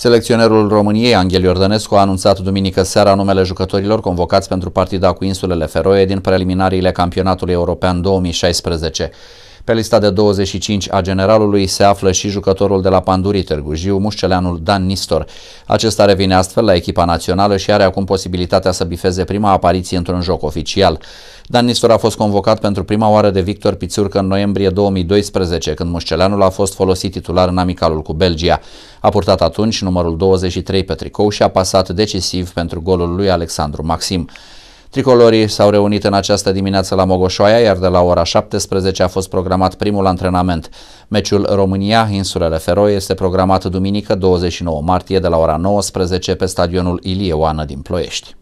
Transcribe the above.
Selecționerul României, Anghel Iordănescu, a anunțat duminică seara numele jucătorilor convocați pentru partida cu insulele Feroe din preliminariile campionatului european 2016. Pe lista de 25 a generalului se află și jucătorul de la Pandurii Târgu Jiu, mușceleanul Dan Nistor. Acesta revine astfel la echipa națională și are acum posibilitatea să bifeze prima apariție într-un joc oficial. Dan Nistor a fost convocat pentru prima oară de Victor Pițurcă în noiembrie 2012, când mușceleanul a fost folosit titular în amicalul cu Belgia. A purtat atunci numărul 23 pe tricou și a pasat decisiv pentru golul lui Alexandru Maxim. Tricolorii s-au reunit în această dimineață la Mogoșoaia, iar de la ora 17 a fost programat primul antrenament. Meciul România-Insulele Feroe este programat duminică 29 martie de la ora 19 pe stadionul Ilie Oană din Ploiești.